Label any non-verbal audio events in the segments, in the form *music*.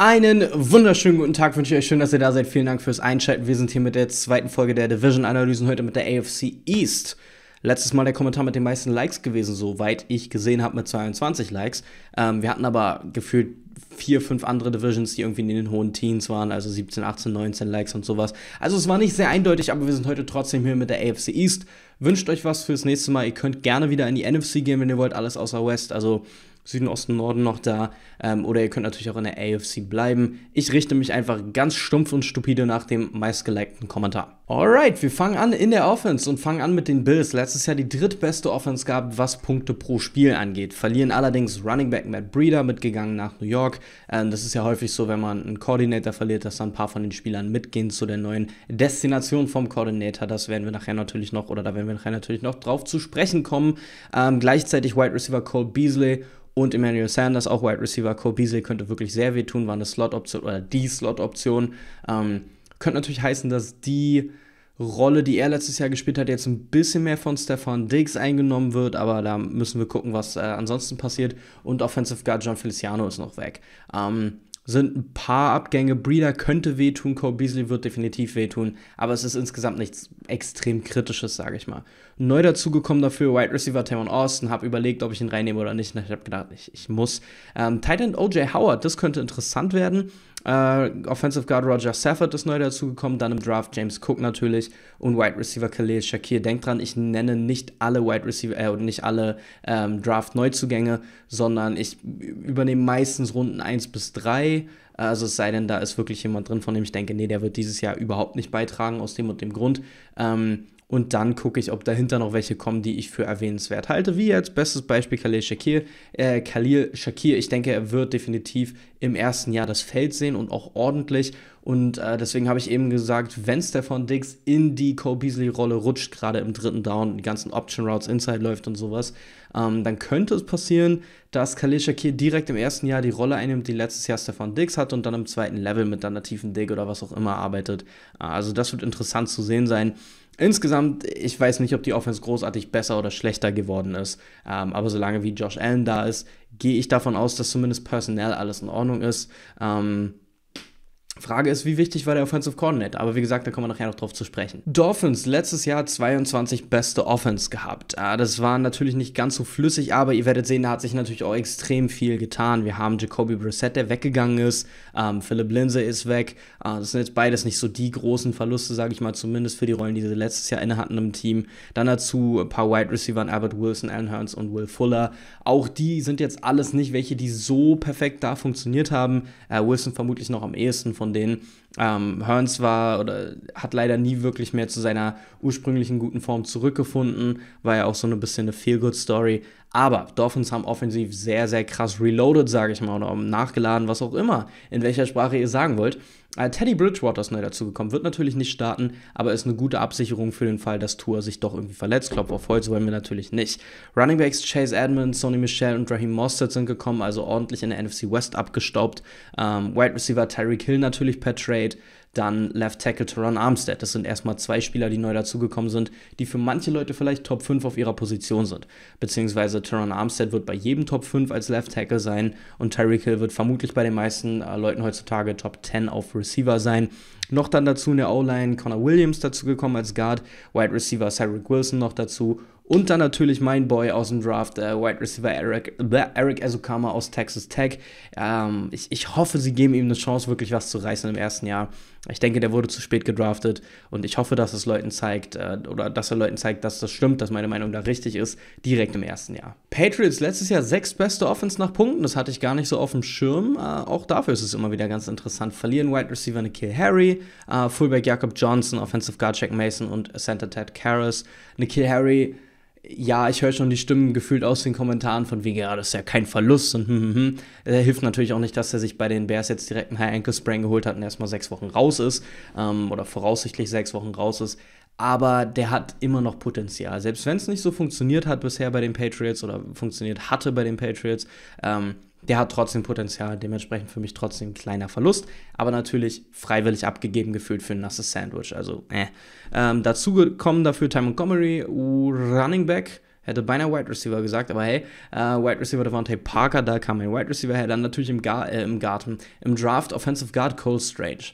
Einen wunderschönen guten Tag wünsche ich euch. Schön, dass ihr da seid. Vielen Dank fürs Einschalten. Wir sind hier mit der zweiten Folge der Division-Analysen, heute mit der AFC East. Letztes Mal der Kommentar mit den meisten Likes gewesen, soweit ich gesehen habe, mit 22 Likes. Ähm, wir hatten aber gefühlt vier, fünf andere Divisions, die irgendwie in den hohen Teens waren, also 17, 18, 19 Likes und sowas. Also es war nicht sehr eindeutig, aber wir sind heute trotzdem hier mit der AFC East. Wünscht euch was fürs nächste Mal. Ihr könnt gerne wieder in die NFC gehen, wenn ihr wollt, alles außer West. Also Süden, Osten, Norden noch da. Ähm, oder ihr könnt natürlich auch in der AFC bleiben. Ich richte mich einfach ganz stumpf und stupide nach dem meistgelikten Kommentar. Alright, wir fangen an in der Offense und fangen an mit den Bills. Letztes Jahr die drittbeste Offense gab, was Punkte pro Spiel angeht. Verlieren allerdings Running Back Matt Breeder mitgegangen nach New York. Ähm, das ist ja häufig so, wenn man einen Koordinator verliert, dass dann ein paar von den Spielern mitgehen zu der neuen Destination vom Koordinator. Das werden wir nachher natürlich noch, oder da werden wir nachher natürlich noch drauf zu sprechen kommen. Ähm, gleichzeitig Wide Receiver Cole Beasley und Emmanuel Sanders, auch Wide Receiver. Cole Beasley könnte wirklich sehr wehtun, war eine Slot-Option oder die Slot-Option. Ähm, könnte natürlich heißen, dass die Rolle, die er letztes Jahr gespielt hat, jetzt ein bisschen mehr von Stefan Diggs eingenommen wird, aber da müssen wir gucken, was äh, ansonsten passiert. Und Offensive Guard John Feliciano ist noch weg. Ähm, sind ein paar Abgänge. Breeder könnte wehtun, Cole Beasley wird definitiv wehtun, aber es ist insgesamt nichts extrem Kritisches, sage ich mal. Neu dazugekommen dafür Wide Receiver Tamon Austin, habe überlegt, ob ich ihn reinnehme oder nicht. ich habe gedacht, ich, ich muss. Ähm, End OJ Howard, das könnte interessant werden. Äh, Offensive Guard Roger Safford ist neu dazugekommen, dann im Draft James Cook natürlich und Wide Receiver Khalil Shakir. Denkt dran, ich nenne nicht alle Wide Receiver äh, und nicht alle ähm, Draft Neuzugänge, sondern ich übernehme meistens Runden 1 bis 3. Also es sei denn, da ist wirklich jemand drin, von dem ich denke, nee, der wird dieses Jahr überhaupt nicht beitragen, aus dem und dem Grund. Ähm, und dann gucke ich, ob dahinter noch welche kommen, die ich für erwähnenswert halte. Wie jetzt bestes Beispiel Khalil Shakir. Äh, Khalil Shakir, ich denke, er wird definitiv im ersten Jahr das Feld sehen und auch ordentlich. Und äh, deswegen habe ich eben gesagt, wenn Stefan Diggs in die Cole Beasley-Rolle rutscht, gerade im dritten Down, die ganzen Option Routes Inside läuft und sowas, ähm, dann könnte es passieren, dass Khalil Shakir direkt im ersten Jahr die Rolle einnimmt, die letztes Jahr Stefan Diggs hat und dann im zweiten Level mit einer tiefen Dig oder was auch immer arbeitet. Äh, also das wird interessant zu sehen sein. Insgesamt, ich weiß nicht, ob die Offense großartig besser oder schlechter geworden ist, ähm, aber solange wie Josh Allen da ist, gehe ich davon aus, dass zumindest personell alles in Ordnung ist. Ähm, Frage ist, wie wichtig war der Offensive Coordinator? Aber wie gesagt, da kommen wir nachher noch drauf zu sprechen. Dolphins letztes Jahr 22 beste Offense gehabt. Ah, das war natürlich nicht ganz so flüssig, aber ihr werdet sehen, da hat sich natürlich auch extrem viel getan. Wir haben Jacoby Brissett, der weggegangen ist. Ähm, Philip Lindsay ist weg. Ah, das sind jetzt beides nicht so die großen Verluste, sage ich mal, zumindest für die Rollen, die sie letztes Jahr inne hatten im Team. Dann dazu ein paar Wide Receiver, Albert Wilson, Alan Hearns und Will Fuller. Auch die sind jetzt alles nicht welche, die so perfekt da funktioniert haben. Äh, Wilson vermutlich noch am ehesten von von denen. Ähm, Hearns war oder hat leider nie wirklich mehr zu seiner ursprünglichen guten Form zurückgefunden, war ja auch so ein bisschen eine Feel-Good-Story. Aber Dolphins haben offensiv sehr, sehr krass reloaded, sage ich mal, oder nachgeladen, was auch immer, in welcher Sprache ihr sagen wollt. Äh, Teddy Bridgewater ist neu dazugekommen, wird natürlich nicht starten, aber ist eine gute Absicherung für den Fall, dass Tour sich doch irgendwie verletzt. Klopf auf Holz wollen wir natürlich nicht. Running Backs Chase Edmonds, Sonny Michel und Raheem Mostert sind gekommen, also ordentlich in der NFC West abgestaubt. Ähm, Wide Receiver Tyreek Hill natürlich per Trade dann Left Tackle Teron Armstead. Das sind erstmal zwei Spieler, die neu dazugekommen sind, die für manche Leute vielleicht Top 5 auf ihrer Position sind. Beziehungsweise Teron Armstead wird bei jedem Top 5 als Left Tackle sein und Tyreek Hill wird vermutlich bei den meisten äh, Leuten heutzutage Top 10 auf Receiver sein. Noch dann dazu in der O-Line Connor Williams dazugekommen als Guard, Wide Receiver Cyril Wilson noch dazu und dann natürlich mein Boy aus dem Draft, äh, Wide Receiver Eric, Eric Azukama aus Texas Tech. Ähm, ich, ich hoffe, sie geben ihm eine Chance, wirklich was zu reißen im ersten Jahr. Ich denke, der wurde zu spät gedraftet und ich hoffe, dass es Leuten zeigt, äh, oder dass er Leuten zeigt, dass das stimmt, dass meine Meinung da richtig ist, direkt im ersten Jahr. Patriots letztes Jahr sechs beste Offense nach Punkten, das hatte ich gar nicht so auf dem Schirm. Äh, auch dafür ist es immer wieder ganz interessant. Verlieren Wide Receiver Nikhil Harry, äh, Fullback Jakob Johnson, Offensive Guard Jack Mason und Center Ted Karras. Nikhil Harry ja, ich höre schon die Stimmen gefühlt aus den Kommentaren von wegen, ja, das ist ja kein Verlust und hm, hm, hm. Äh, hilft natürlich auch nicht, dass er sich bei den Bears jetzt direkt einen High Ankle Sprain geholt hat und erstmal sechs Wochen raus ist ähm, oder voraussichtlich sechs Wochen raus ist. Aber der hat immer noch Potenzial. Selbst wenn es nicht so funktioniert hat bisher bei den Patriots oder funktioniert hatte bei den Patriots, ähm, der hat trotzdem Potenzial, dementsprechend für mich trotzdem ein kleiner Verlust, aber natürlich freiwillig abgegeben gefühlt für ein nasses Sandwich, also äh. Ähm, dazu kommen dafür Ty Montgomery, Running Back, hätte beinahe Wide Receiver gesagt, aber hey, äh, Wide Receiver Devontae Parker, da kam ein Wide Receiver her, dann natürlich im, Gar äh, im Garten, im Draft Offensive Guard Cole Strange.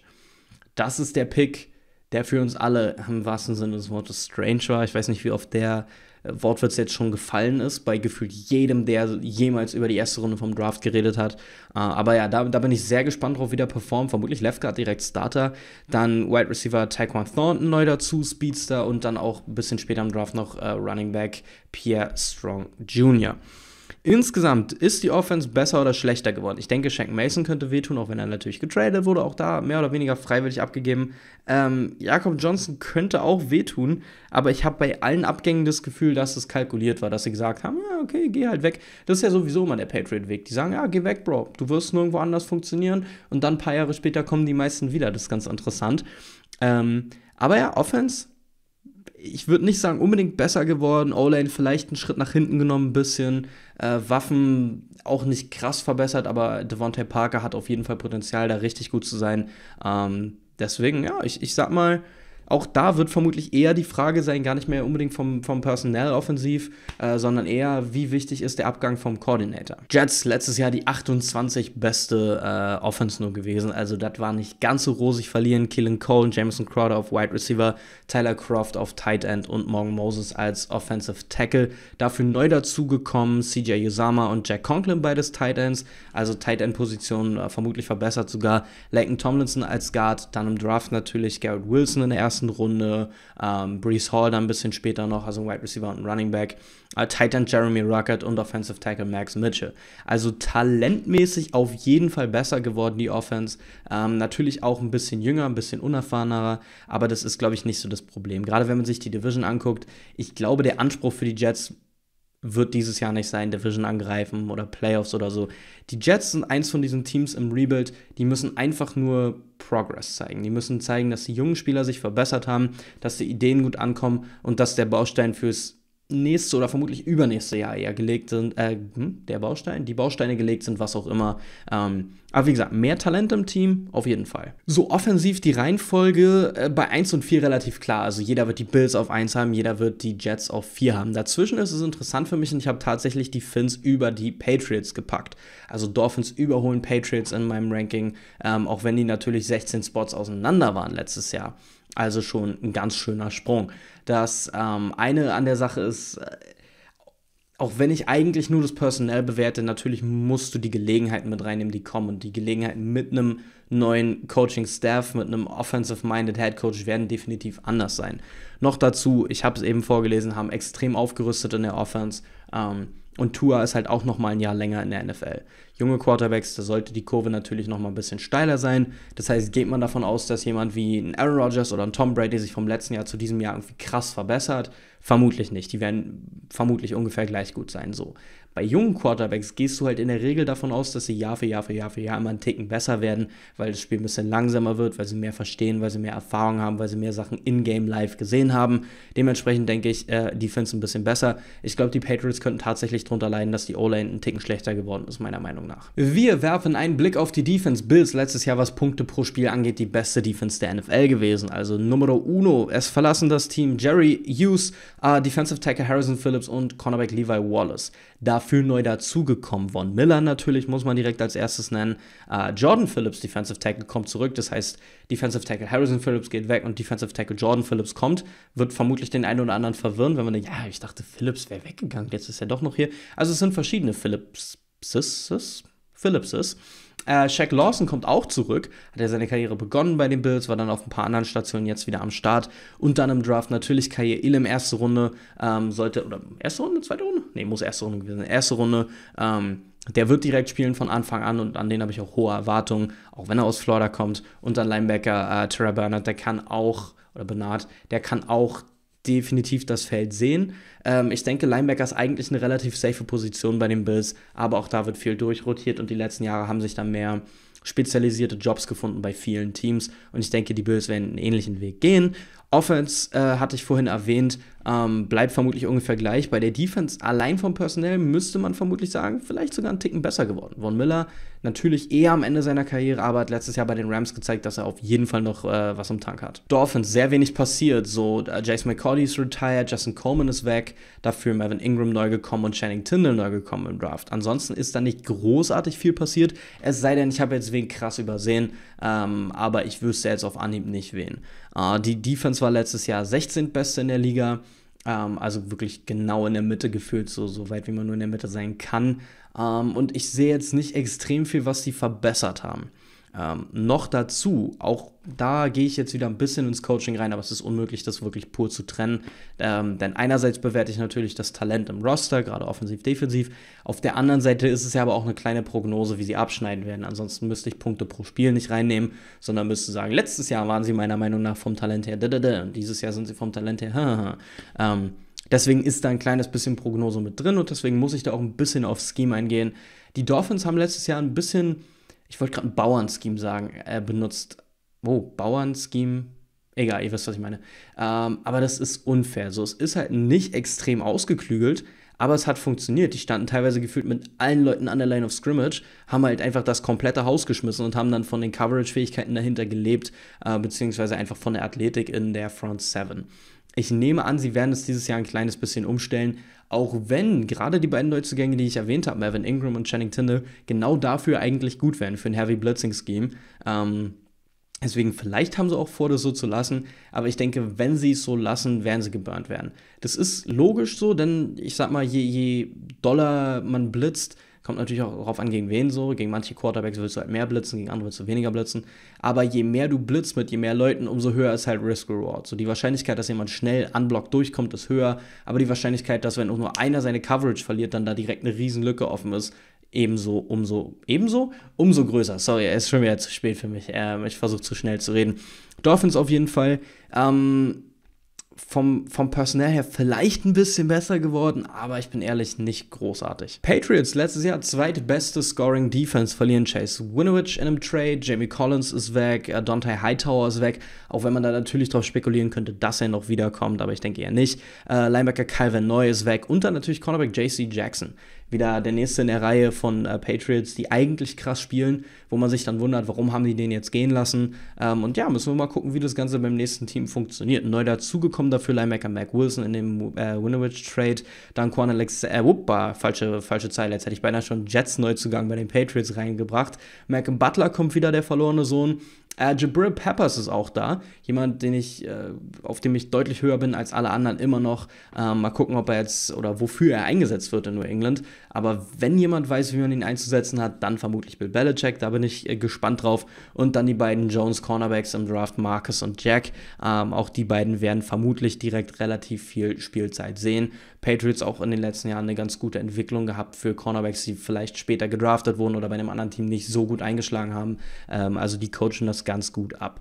Das ist der Pick, der für uns alle im wahrsten Sinne des Wortes Strange war. Ich weiß nicht, wie oft der Wortwitz jetzt schon gefallen ist, bei gefühlt jedem, der jemals über die erste Runde vom Draft geredet hat. Äh, aber ja, da, da bin ich sehr gespannt drauf, wie der performt. Vermutlich Left Guard direkt Starter, dann Wide Receiver Taekwon Thornton neu dazu, Speedster und dann auch ein bisschen später im Draft noch äh, Running Back Pierre Strong Jr. Insgesamt ist die Offense besser oder schlechter geworden. Ich denke, Shank Mason könnte wehtun, auch wenn er natürlich getradet wurde, auch da mehr oder weniger freiwillig abgegeben. Ähm, Jakob Johnson könnte auch wehtun, aber ich habe bei allen Abgängen das Gefühl, dass es kalkuliert war, dass sie gesagt haben, ja, okay, geh halt weg. Das ist ja sowieso immer der Patriot-Weg. Die sagen, ja, geh weg, Bro, du wirst nirgendwo anders funktionieren und dann ein paar Jahre später kommen die meisten wieder. Das ist ganz interessant. Ähm, aber ja, Offense ich würde nicht sagen, unbedingt besser geworden. O-Lane vielleicht einen Schritt nach hinten genommen, ein bisschen. Äh, Waffen auch nicht krass verbessert, aber Devontae Parker hat auf jeden Fall Potenzial, da richtig gut zu sein. Ähm, deswegen, ja, ich, ich sag mal, auch da wird vermutlich eher die Frage sein, gar nicht mehr unbedingt vom, vom Personal offensiv, äh, sondern eher, wie wichtig ist der Abgang vom Koordinator. Jets letztes Jahr die 28 beste äh, Offense nur gewesen, also das war nicht ganz so rosig verlieren. Killen Cole, Jameson Crowder auf Wide Receiver, Tyler Croft auf Tight End und Morgan Moses als Offensive Tackle. Dafür neu dazugekommen CJ Usama und Jack Conklin, beides Tight Ends, also Tight End-Position äh, vermutlich verbessert sogar. Laken Tomlinson als Guard, dann im Draft natürlich Garrett Wilson in der ersten ersten Runde, ähm, Brees Hall dann ein bisschen später noch, also ein Wide Receiver und Running Back, äh, Titan Jeremy Ruckert und Offensive Tackle Max Mitchell. Also talentmäßig auf jeden Fall besser geworden, die Offense. Ähm, natürlich auch ein bisschen jünger, ein bisschen unerfahrener, aber das ist, glaube ich, nicht so das Problem. Gerade wenn man sich die Division anguckt, ich glaube, der Anspruch für die Jets wird dieses Jahr nicht sein, Division angreifen oder Playoffs oder so. Die Jets sind eins von diesen Teams im Rebuild, die müssen einfach nur Progress zeigen. Die müssen zeigen, dass die jungen Spieler sich verbessert haben, dass die Ideen gut ankommen und dass der Baustein fürs nächste oder vermutlich übernächste Jahr eher gelegt sind, äh, hm, der Baustein, die Bausteine gelegt sind, was auch immer. Ähm, aber wie gesagt, mehr Talent im Team, auf jeden Fall. So offensiv die Reihenfolge äh, bei 1 und 4 relativ klar. Also jeder wird die Bills auf 1 haben, jeder wird die Jets auf 4 haben. Dazwischen ist es interessant für mich und ich habe tatsächlich die Finns über die Patriots gepackt. Also Dolphins überholen Patriots in meinem Ranking, ähm, auch wenn die natürlich 16 Spots auseinander waren letztes Jahr. Also schon ein ganz schöner Sprung. Das ähm, eine an der Sache ist, äh, auch wenn ich eigentlich nur das Personell bewerte, natürlich musst du die Gelegenheiten mit reinnehmen, die kommen. Und die Gelegenheiten mit einem neuen Coaching-Staff, mit einem Offensive-Minded Head Coach werden definitiv anders sein. Noch dazu, ich habe es eben vorgelesen, haben extrem aufgerüstet in der Offense, ähm, und Tua ist halt auch nochmal ein Jahr länger in der NFL. Junge Quarterbacks, da sollte die Kurve natürlich nochmal ein bisschen steiler sein. Das heißt, geht man davon aus, dass jemand wie ein Aaron Rodgers oder ein Tom Brady sich vom letzten Jahr zu diesem Jahr irgendwie krass verbessert? Vermutlich nicht. Die werden vermutlich ungefähr gleich gut sein so. Bei jungen Quarterbacks gehst du halt in der Regel davon aus, dass sie Jahr für Jahr für Jahr für Jahr immer einen Ticken besser werden, weil das Spiel ein bisschen langsamer wird, weil sie mehr verstehen, weil sie mehr Erfahrung haben, weil sie mehr Sachen in-game live gesehen haben. Dementsprechend denke ich, äh, Defense ein bisschen besser. Ich glaube, die Patriots könnten tatsächlich darunter leiden, dass die o lane einen Ticken schlechter geworden ist, meiner Meinung nach. Wir werfen einen Blick auf die Defense. Bills letztes Jahr, was Punkte pro Spiel angeht, die beste Defense der NFL gewesen. Also Numero uno. Es verlassen das Team Jerry Hughes, äh, Defensive Tackle Harrison Phillips und Cornerback Levi Wallace. Dafür dafür neu dazugekommen. Von Miller natürlich muss man direkt als erstes nennen. Uh, Jordan Phillips, Defensive Tackle, kommt zurück. Das heißt, Defensive Tackle Harrison Phillips geht weg und Defensive Tackle Jordan Phillips kommt. Wird vermutlich den einen oder anderen verwirren, wenn man denkt, ja, ich dachte, Phillips wäre weggegangen, jetzt ist er doch noch hier. Also es sind verschiedene Phillipses, Phillipses äh, Shaq Lawson kommt auch zurück, hat ja seine Karriere begonnen bei den Bills, war dann auf ein paar anderen Stationen jetzt wieder am Start und dann im Draft natürlich Kair Ilem, erste Runde, ähm, sollte, oder erste Runde, zweite Runde? Nee, muss erste Runde gewesen sein, erste Runde, ähm, der wird direkt spielen von Anfang an und an den habe ich auch hohe Erwartungen, auch wenn er aus Florida kommt. Und dann Linebacker äh, Tara Bernard, der kann auch, oder Bernard, der kann auch definitiv das Feld sehen. Ähm, ich denke, Linebacker ist eigentlich eine relativ safe Position bei den Bills, aber auch da wird viel durchrotiert und die letzten Jahre haben sich dann mehr spezialisierte Jobs gefunden bei vielen Teams und ich denke, die Bills werden einen ähnlichen Weg gehen. Offense äh, hatte ich vorhin erwähnt, ähm, bleibt vermutlich ungefähr gleich. Bei der Defense allein vom Personell müsste man vermutlich sagen, vielleicht sogar einen Ticken besser geworden. Von Miller Natürlich eher am Ende seiner Karriere, aber hat letztes Jahr bei den Rams gezeigt, dass er auf jeden Fall noch äh, was im Tank hat. Dolphins, sehr wenig passiert. So, äh, Jason McCauley ist retired, Justin Coleman ist weg, dafür Melvin Ingram neu gekommen und Channing Tindall neu gekommen im Draft. Ansonsten ist da nicht großartig viel passiert, es sei denn, ich habe jetzt wen krass übersehen, ähm, aber ich wüsste jetzt auf Anhieb nicht wen. Äh, die Defense war letztes Jahr 16. beste in der Liga. Ähm, also wirklich genau in der Mitte gefühlt, so, so weit wie man nur in der Mitte sein kann. Ähm, und ich sehe jetzt nicht extrem viel, was sie verbessert haben. Ähm, noch dazu, auch da gehe ich jetzt wieder ein bisschen ins Coaching rein, aber es ist unmöglich, das wirklich pur zu trennen. Ähm, denn einerseits bewerte ich natürlich das Talent im Roster, gerade offensiv, defensiv. Auf der anderen Seite ist es ja aber auch eine kleine Prognose, wie sie abschneiden werden. Ansonsten müsste ich Punkte pro Spiel nicht reinnehmen, sondern müsste sagen, letztes Jahr waren sie meiner Meinung nach vom Talent her, und dieses Jahr sind sie vom Talent her. Ähm, deswegen ist da ein kleines bisschen Prognose mit drin und deswegen muss ich da auch ein bisschen auf Scheme eingehen. Die Dolphins haben letztes Jahr ein bisschen ich wollte gerade ein Bauernscheme sagen, äh, benutzt. Oh, Bauernscheme. Egal, ihr wisst, was ich meine. Ähm, aber das ist unfair. So, es ist halt nicht extrem ausgeklügelt, aber es hat funktioniert. Die standen teilweise gefühlt mit allen Leuten an der Line of Scrimmage, haben halt einfach das komplette Haus geschmissen und haben dann von den Coverage-Fähigkeiten dahinter gelebt, äh, beziehungsweise einfach von der Athletik in der Front 7. Ich nehme an, sie werden es dieses Jahr ein kleines bisschen umstellen, auch wenn gerade die beiden Neuzugänge, die ich erwähnt habe, Melvin Ingram und Channing Tindall, genau dafür eigentlich gut wären, für ein Heavy Blitzing-Scheme. Ähm, deswegen, vielleicht haben sie auch vor, das so zu lassen, aber ich denke, wenn sie es so lassen, werden sie geburnt werden. Das ist logisch so, denn ich sag mal, je, je doller man blitzt, Kommt natürlich auch darauf an, gegen wen so. Gegen manche Quarterbacks willst du halt mehr blitzen, gegen andere willst du weniger blitzen. Aber je mehr du blitzt mit je mehr Leuten, umso höher ist halt Risk Reward. So die Wahrscheinlichkeit, dass jemand schnell unblockt durchkommt, ist höher. Aber die Wahrscheinlichkeit, dass wenn auch nur einer seine Coverage verliert, dann da direkt eine Riesenlücke offen ist, ebenso, umso, ebenso, umso größer. Sorry, es ist schon wieder zu spät für mich. Ähm, ich versuche zu schnell zu reden. Dolphins auf jeden Fall. Ähm, vom, vom Personal her vielleicht ein bisschen besser geworden, aber ich bin ehrlich, nicht großartig. Patriots letztes Jahr zweitbeste Scoring Defense verlieren Chase Winovich in einem Trade, Jamie Collins ist weg, äh, Dante Hightower ist weg, auch wenn man da natürlich drauf spekulieren könnte, dass er noch wiederkommt, aber ich denke eher nicht. Äh, Linebacker Calvin Neu ist weg und dann natürlich Cornerback JC Jackson wieder der nächste in der Reihe von äh, Patriots, die eigentlich krass spielen, wo man sich dann wundert, warum haben die den jetzt gehen lassen. Ähm, und ja, müssen wir mal gucken, wie das Ganze beim nächsten Team funktioniert. Neu dazugekommen dafür Linebacker Mac Wilson in dem äh, Winovich Trade, dann Quan Alex, äh, wuppa, falsche, falsche Zeile, jetzt hätte ich beinahe schon Jets Neuzugang bei den Patriots reingebracht. Mac Butler kommt wieder, der verlorene Sohn. Äh, Jabril Peppers ist auch da. Jemand, den ich, äh, auf dem ich deutlich höher bin als alle anderen immer noch. Ähm, mal gucken, ob er jetzt oder wofür er eingesetzt wird in New England. Aber wenn jemand weiß, wie man ihn einzusetzen hat, dann vermutlich Bill Belichick. Da bin ich äh, gespannt drauf. Und dann die beiden Jones Cornerbacks im Draft, Marcus und Jack. Ähm, auch die beiden werden vermutlich direkt relativ viel Spielzeit sehen. Patriots auch in den letzten Jahren eine ganz gute Entwicklung gehabt für Cornerbacks, die vielleicht später gedraftet wurden oder bei einem anderen Team nicht so gut eingeschlagen haben. Ähm, also die coachen das ganz gut ab.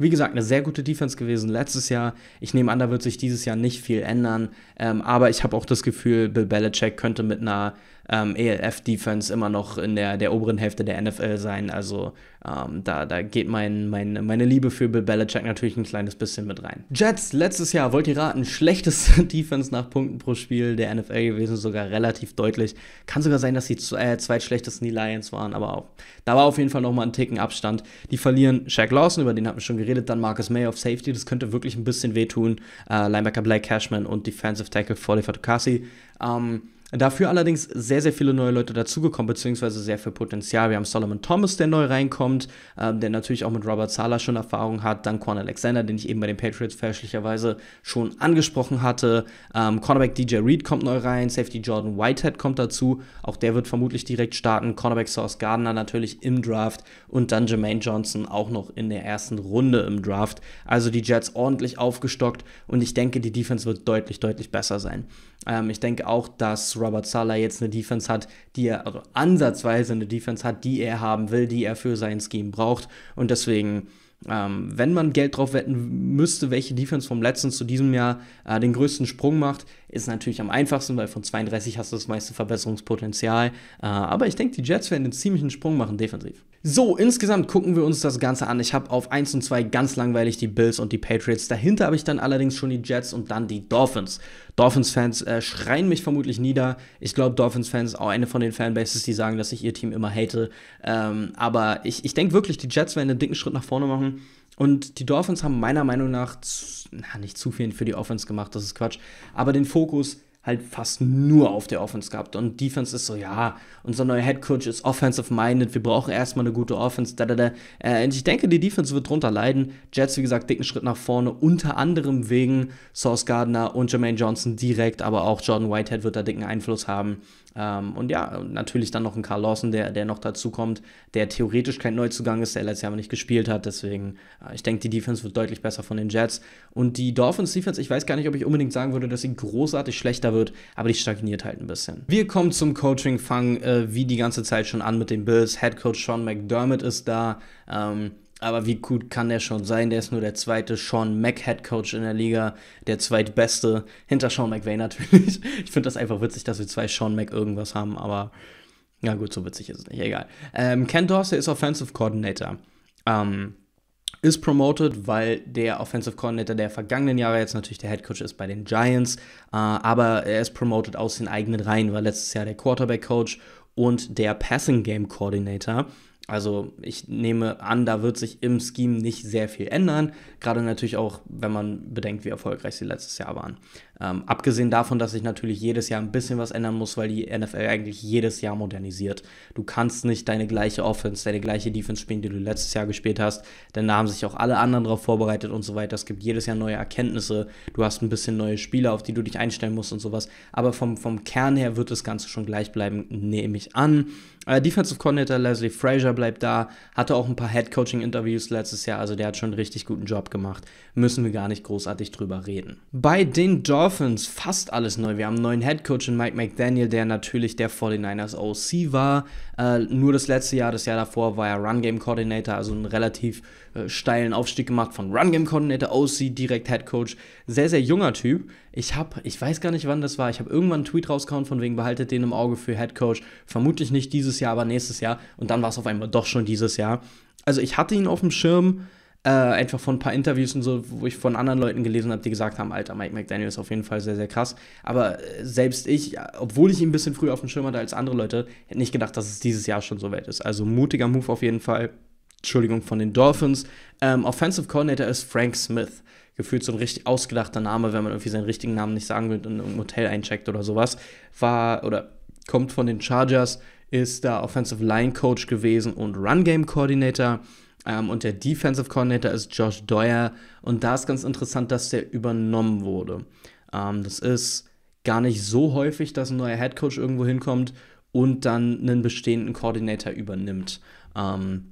Wie gesagt, eine sehr gute Defense gewesen letztes Jahr. Ich nehme an, da wird sich dieses Jahr nicht viel ändern. Ähm, aber ich habe auch das Gefühl, Bill Belichick könnte mit einer ähm, ELF-Defense immer noch in der, der oberen Hälfte der NFL sein. Also ähm, da, da geht mein, mein, meine Liebe für Bill Belichick natürlich ein kleines bisschen mit rein. Jets, letztes Jahr, wollt ihr raten, schlechtes *laughs* Defense nach Punkten pro Spiel der NFL gewesen, sogar relativ deutlich. Kann sogar sein, dass die äh, zweitschlechtesten die Lions waren, aber auch. Da war auf jeden Fall nochmal ein Ticken Abstand. Die verlieren Shaq Lawson, über den hatten wir schon geredet, dann Marcus May auf Safety, das könnte wirklich ein bisschen wehtun. Äh, Linebacker Blake Cashman und Defensive Tackle Foley Fatukasi. Ähm, Dafür allerdings sehr, sehr viele neue Leute dazugekommen, beziehungsweise sehr viel Potenzial. Wir haben Solomon Thomas, der neu reinkommt, ähm, der natürlich auch mit Robert Sala schon Erfahrung hat. Dann Quan Alexander, den ich eben bei den Patriots fälschlicherweise schon angesprochen hatte. Ähm, Cornerback DJ Reed kommt neu rein. Safety Jordan Whitehead kommt dazu. Auch der wird vermutlich direkt starten. Cornerback Source Gardner natürlich im Draft. Und dann Jermaine Johnson auch noch in der ersten Runde im Draft. Also die Jets ordentlich aufgestockt. Und ich denke, die Defense wird deutlich, deutlich besser sein. Ähm, ich denke auch, dass Robert Sala jetzt eine Defense hat, die er, also ansatzweise eine Defense hat, die er haben will, die er für sein Scheme braucht. Und deswegen. Ähm, wenn man Geld drauf wetten müsste, welche Defense vom letzten zu diesem Jahr äh, den größten Sprung macht, ist natürlich am einfachsten, weil von 32 hast du das meiste Verbesserungspotenzial. Äh, aber ich denke, die Jets werden einen ziemlichen Sprung machen defensiv. So, insgesamt gucken wir uns das Ganze an. Ich habe auf 1 und 2 ganz langweilig die Bills und die Patriots. Dahinter habe ich dann allerdings schon die Jets und dann die Dolphins. Dolphins-Fans äh, schreien mich vermutlich nieder. Ich glaube, Dolphins-Fans, auch eine von den Fanbases, die sagen, dass ich ihr Team immer hate. Ähm, aber ich, ich denke wirklich, die Jets werden einen dicken Schritt nach vorne machen. Und die Dolphins haben meiner Meinung nach zu, na, nicht zu viel für die Offense gemacht, das ist Quatsch, aber den Fokus halt fast nur auf der Offense gehabt. Und Defense ist so, ja, unser neuer Head Coach ist offensive-minded, wir brauchen erstmal eine gute Offense, da, da, da. Äh, und ich denke, die Defense wird drunter leiden. Jets, wie gesagt, dicken Schritt nach vorne, unter anderem wegen Source Gardner und Jermaine Johnson direkt, aber auch Jordan Whitehead wird da dicken Einfluss haben. Ähm, und ja, natürlich dann noch ein Carl Lawson, der, der noch dazu kommt, der theoretisch kein Neuzugang ist, der letztes Jahr aber nicht gespielt hat. Deswegen, äh, ich denke, die Defense wird deutlich besser von den Jets. Und die Dolphins-Defense, ich weiß gar nicht, ob ich unbedingt sagen würde, dass sie großartig schlechter schlechter wird, aber die stagniert halt ein bisschen. Wir kommen zum Coaching-Fang, äh, wie die ganze Zeit schon an mit den Bills. Head Coach Sean McDermott ist da. Ähm, aber wie gut kann der schon sein? Der ist nur der zweite Sean Mack Head Coach in der Liga, der zweitbeste hinter Sean McVay natürlich. *laughs* Ich finde das einfach witzig, dass wir zwei Sean Mack irgendwas haben, aber ja gut, so witzig ist es nicht. Egal. Ähm, Ken Dorsey ist Offensive Coordinator. Ähm, ist promoted, weil der Offensive Coordinator der vergangenen Jahre jetzt natürlich der Head Coach ist bei den Giants, äh, aber er ist promoted aus den eigenen Reihen, war letztes Jahr der Quarterback Coach und der Passing Game Coordinator also ich nehme an, da wird sich im Scheme nicht sehr viel ändern, gerade natürlich auch, wenn man bedenkt, wie erfolgreich sie letztes Jahr waren. Ähm, abgesehen davon, dass sich natürlich jedes Jahr ein bisschen was ändern muss, weil die NFL eigentlich jedes Jahr modernisiert. Du kannst nicht deine gleiche Offense, deine gleiche Defense spielen, die du letztes Jahr gespielt hast, denn da haben sich auch alle anderen darauf vorbereitet und so weiter. Es gibt jedes Jahr neue Erkenntnisse, du hast ein bisschen neue Spieler, auf die du dich einstellen musst und sowas. Aber vom, vom Kern her wird das Ganze schon gleich bleiben, nehme ich an. Äh, Defensive Coordinator Leslie Frazier bleibt da, hatte auch ein paar Head Coaching Interviews letztes Jahr, also der hat schon einen richtig guten Job gemacht. Müssen wir gar nicht großartig drüber reden. Bei den Dolphins fast alles neu. Wir haben einen neuen Head Coach in Mike McDaniel, der natürlich der 49ers OC war. Äh, nur das letzte Jahr, das Jahr davor war er Run Game Coordinator, also ein relativ äh, steilen Aufstieg gemacht von Run Game Coordinator, OC, direkt Head Coach. Sehr, sehr junger Typ. Ich habe, ich weiß gar nicht, wann das war. Ich habe irgendwann einen Tweet rausgehauen von wegen, behaltet den im Auge für Head Coach. Vermutlich nicht dieses Jahr, aber nächstes Jahr. Und dann war es auf einmal doch schon dieses Jahr. Also ich hatte ihn auf dem Schirm. Äh, einfach von ein paar Interviews und so, wo ich von anderen Leuten gelesen habe, die gesagt haben, Alter, Mike McDaniel ist auf jeden Fall sehr, sehr krass. Aber äh, selbst ich, obwohl ich ihn ein bisschen früher auf dem Schirm hatte als andere Leute, hätte nicht gedacht, dass es dieses Jahr schon so weit ist. Also mutiger Move auf jeden Fall. Entschuldigung, von den Dolphins. Ähm, Offensive Coordinator ist Frank Smith. Gefühlt so ein richtig ausgedachter Name, wenn man irgendwie seinen richtigen Namen nicht sagen will und in irgendein Hotel eincheckt oder sowas. War oder kommt von den Chargers, ist da Offensive Line Coach gewesen und Run Game Coordinator. Ähm, und der Defensive Coordinator ist Josh Doyer. Und da ist ganz interessant, dass der übernommen wurde. Ähm, das ist gar nicht so häufig, dass ein neuer Head Coach irgendwo hinkommt und dann einen bestehenden Coordinator übernimmt. Ähm,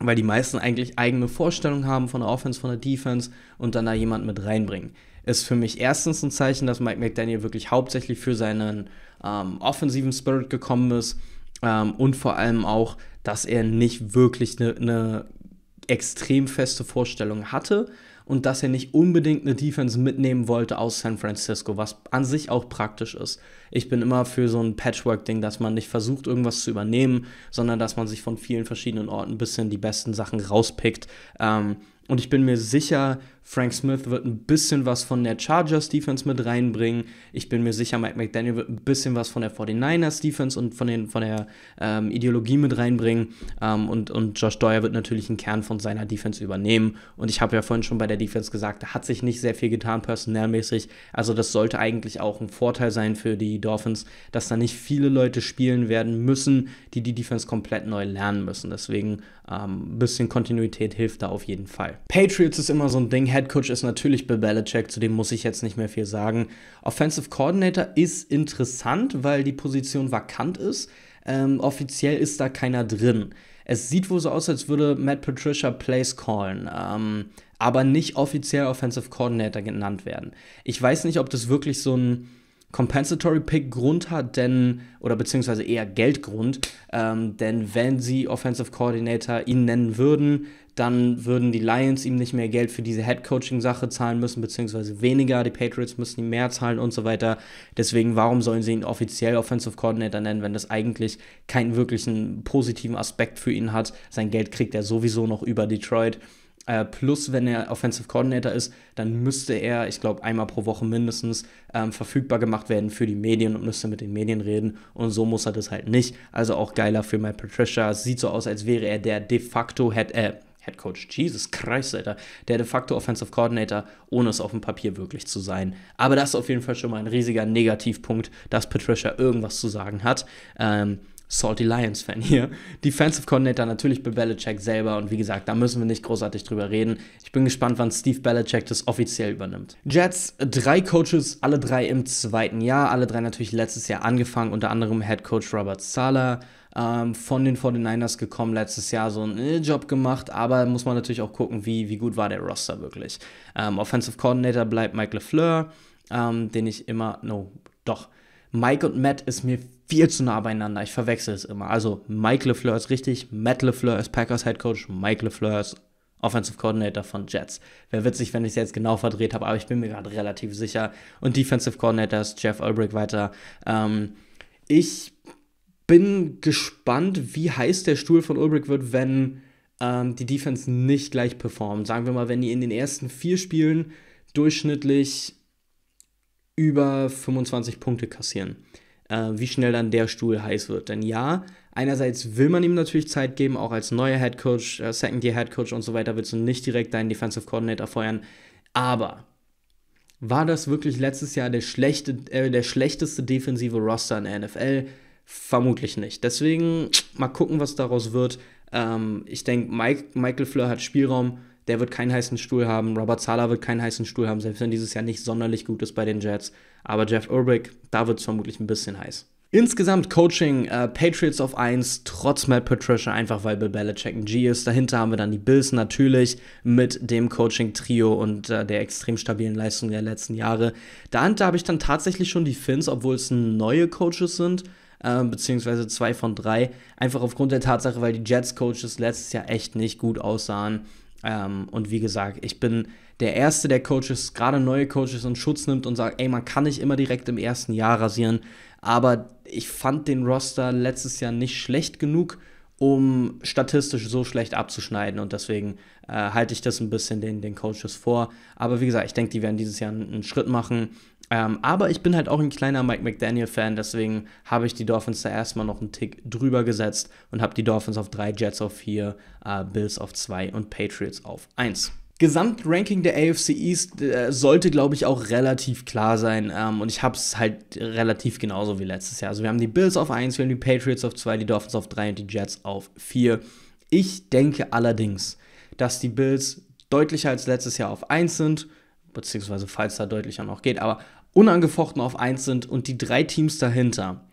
weil die meisten eigentlich eigene Vorstellungen haben von der Offense, von der Defense und dann da jemand mit reinbringen. Ist für mich erstens ein Zeichen, dass Mike McDaniel wirklich hauptsächlich für seinen ähm, offensiven Spirit gekommen ist ähm, und vor allem auch, dass er nicht wirklich eine ne extrem feste Vorstellung hatte, und dass er nicht unbedingt eine Defense mitnehmen wollte aus San Francisco, was an sich auch praktisch ist. Ich bin immer für so ein Patchwork-Ding, dass man nicht versucht, irgendwas zu übernehmen, sondern dass man sich von vielen verschiedenen Orten ein bisschen die besten Sachen rauspickt. Ähm, und ich bin mir sicher, Frank Smith wird ein bisschen was von der Chargers Defense mit reinbringen. Ich bin mir sicher, Mike McDaniel wird ein bisschen was von der 49ers Defense und von, den, von der ähm, Ideologie mit reinbringen. Ähm, und, und Josh Doyer wird natürlich einen Kern von seiner Defense übernehmen. Und ich habe ja vorhin schon bei der Defense gesagt, da hat sich nicht sehr viel getan personellmäßig. Also das sollte eigentlich auch ein Vorteil sein für die Dolphins, dass da nicht viele Leute spielen werden müssen, die die Defense komplett neu lernen müssen. Deswegen ein ähm, bisschen Kontinuität hilft da auf jeden Fall. Patriots ist immer so ein Ding, Headcoach ist natürlich Bill Belichick, zu dem muss ich jetzt nicht mehr viel sagen. Offensive Coordinator ist interessant, weil die Position vakant ist. Ähm, offiziell ist da keiner drin. Es sieht wohl so aus, als würde Matt Patricia Plays callen, ähm, aber nicht offiziell Offensive Coordinator genannt werden. Ich weiß nicht, ob das wirklich so ein Compensatory Pick Grund hat, denn, oder beziehungsweise eher Geldgrund, ähm, denn wenn sie Offensive Coordinator ihn nennen würden, dann würden die Lions ihm nicht mehr Geld für diese Head Coaching Sache zahlen müssen, beziehungsweise weniger, die Patriots müssen ihm mehr zahlen und so weiter. Deswegen, warum sollen sie ihn offiziell Offensive Coordinator nennen, wenn das eigentlich keinen wirklichen positiven Aspekt für ihn hat? Sein Geld kriegt er sowieso noch über Detroit. Äh, plus, wenn er Offensive Coordinator ist, dann müsste er, ich glaube, einmal pro Woche mindestens ähm, verfügbar gemacht werden für die Medien und müsste mit den Medien reden. Und so muss er das halt nicht. Also auch geiler für Matt Patricia. sieht so aus, als wäre er der de facto Head, äh, Head Coach, Jesus Christ, Alter, der de facto Offensive Coordinator, ohne es auf dem Papier wirklich zu sein. Aber das ist auf jeden Fall schon mal ein riesiger Negativpunkt, dass Patricia irgendwas zu sagen hat. Ähm, Salty Lions-Fan hier. Defensive Coordinator natürlich bei Belichick selber und wie gesagt, da müssen wir nicht großartig drüber reden. Ich bin gespannt, wann Steve Belichick das offiziell übernimmt. Jets, drei Coaches, alle drei im zweiten Jahr, alle drei natürlich letztes Jahr angefangen, unter anderem Head Coach Robert Sala. Ähm, von den 49ers gekommen, letztes Jahr so einen äh, Job gemacht, aber muss man natürlich auch gucken, wie, wie gut war der Roster wirklich. Ähm, Offensive Coordinator bleibt Mike LeFleur, ähm, den ich immer, no, doch, Mike und Matt ist mir viel zu nah beieinander. Ich verwechsel es immer. Also Mike LeFleur ist richtig, Matt LeFleur ist Packers Head Coach, Mike LeFleur ist Offensive Coordinator von Jets. Wäre witzig, wenn ich es jetzt genau verdreht habe, aber ich bin mir gerade relativ sicher. Und Defensive Coordinator ist Jeff Ulbrich weiter. Ähm, ich bin gespannt, wie heiß der Stuhl von Ulbrich wird, wenn ähm, die Defense nicht gleich performt. Sagen wir mal, wenn die in den ersten vier Spielen durchschnittlich über 25 Punkte kassieren äh, wie schnell dann der Stuhl heiß wird. Denn ja, einerseits will man ihm natürlich Zeit geben, auch als neuer Head Coach, äh, Second Year Head Coach und so weiter willst du nicht direkt deinen Defensive Coordinator feuern. Aber war das wirklich letztes Jahr der, schlechte, äh, der schlechteste defensive Roster in der NFL? Vermutlich nicht. Deswegen mal gucken, was daraus wird. Ähm, ich denke, Michael Fleur hat Spielraum. Der wird keinen heißen Stuhl haben. Robert Zahler wird keinen heißen Stuhl haben, selbst wenn dieses Jahr nicht sonderlich gut ist bei den Jets. Aber Jeff Ulbrich, da wird es vermutlich ein bisschen heiß. Insgesamt Coaching, äh, Patriots auf 1, trotz Matt Patricia, einfach weil Bill Belichick ein G ist. Dahinter haben wir dann die Bills natürlich mit dem Coaching-Trio und äh, der extrem stabilen Leistung der letzten Jahre. Dahinter habe ich dann tatsächlich schon die Finns, obwohl es neue Coaches sind, äh, beziehungsweise zwei von drei. Einfach aufgrund der Tatsache, weil die Jets-Coaches letztes Jahr echt nicht gut aussahen. Ähm, und wie gesagt, ich bin der erste der Coaches, gerade neue Coaches, in Schutz nimmt und sagt, ey, man kann nicht immer direkt im ersten Jahr rasieren. Aber ich fand den Roster letztes Jahr nicht schlecht genug, um statistisch so schlecht abzuschneiden. Und deswegen äh, halte ich das ein bisschen den, den Coaches vor. Aber wie gesagt, ich denke, die werden dieses Jahr einen, einen Schritt machen. Ähm, aber ich bin halt auch ein kleiner Mike McDaniel-Fan, deswegen habe ich die Dolphins da erstmal noch einen Tick drüber gesetzt und habe die Dolphins auf 3, Jets auf 4, äh, Bills auf 2 und Patriots auf 1. Gesamtranking der AFC East äh, sollte, glaube ich, auch relativ klar sein. Ähm, und ich habe es halt relativ genauso wie letztes Jahr. Also wir haben die Bills auf 1, wir haben die Patriots auf 2, die Dolphins auf 3 und die Jets auf 4. Ich denke allerdings, dass die Bills deutlicher als letztes Jahr auf 1 sind, beziehungsweise falls da deutlicher noch geht, aber unangefochten auf 1 sind und die drei Teams dahinter,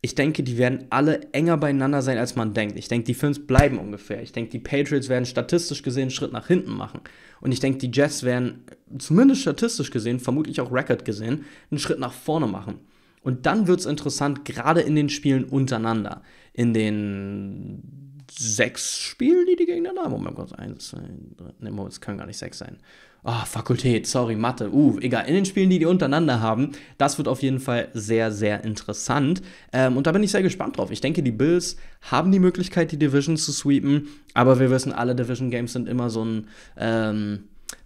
ich denke, die werden alle enger beieinander sein, als man denkt. Ich denke, die Films bleiben ungefähr. Ich denke, die Patriots werden statistisch gesehen einen Schritt nach hinten machen. Und ich denke, die Jets werden zumindest statistisch gesehen, vermutlich auch Record gesehen, einen Schritt nach vorne machen. Und dann wird es interessant, gerade in den Spielen untereinander. In den sechs Spielen, die die Gegner haben. Moment, kurz, eins, zwei, drei. Ne, Moment, es können gar nicht sechs sein. Ah, oh, Fakultät, sorry, Mathe. Uh, egal. In den Spielen, die die untereinander haben, das wird auf jeden Fall sehr, sehr interessant. Ähm, und da bin ich sehr gespannt drauf. Ich denke, die Bills haben die Möglichkeit, die Division zu sweepen. Aber wir wissen, alle Division Games sind immer so ein. Ähm,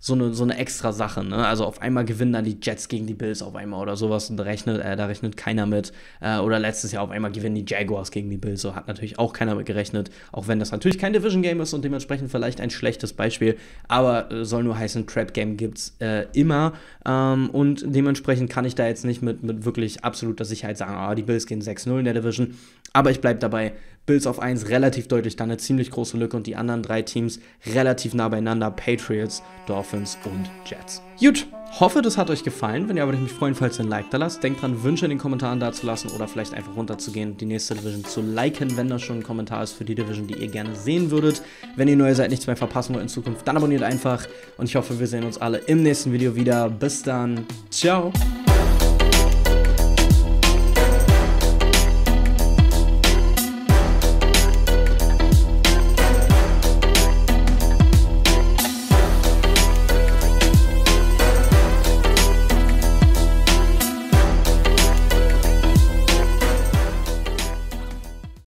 so eine, so eine extra Sache. Ne? Also auf einmal gewinnen dann die Jets gegen die Bills auf einmal oder sowas und da rechnet, äh, da rechnet keiner mit. Äh, oder letztes Jahr auf einmal gewinnen die Jaguars gegen die Bills. So hat natürlich auch keiner mit gerechnet, auch wenn das natürlich kein Division Game ist und dementsprechend vielleicht ein schlechtes Beispiel. Aber äh, soll nur heißen, Trap Game gibt es äh, immer. Ähm, und dementsprechend kann ich da jetzt nicht mit, mit wirklich absoluter Sicherheit sagen, ah, die Bills gehen 6-0 in der Division. Aber ich bleibe dabei. Bills auf 1 relativ deutlich, dann eine ziemlich große Lücke und die anderen drei Teams relativ nah beieinander. Patriots, Dolphins und Jets. Gut, hoffe, das hat euch gefallen. Wenn ihr aber nicht mich freuen, falls ihr ein Like da lasst. Denkt dran, Wünsche in den Kommentaren da zu lassen oder vielleicht einfach runterzugehen, die nächste Division zu liken, wenn das schon ein Kommentar ist für die Division, die ihr gerne sehen würdet. Wenn ihr neu seid, nichts mehr verpassen wollt in Zukunft, dann abonniert einfach. Und ich hoffe, wir sehen uns alle im nächsten Video wieder. Bis dann. Ciao.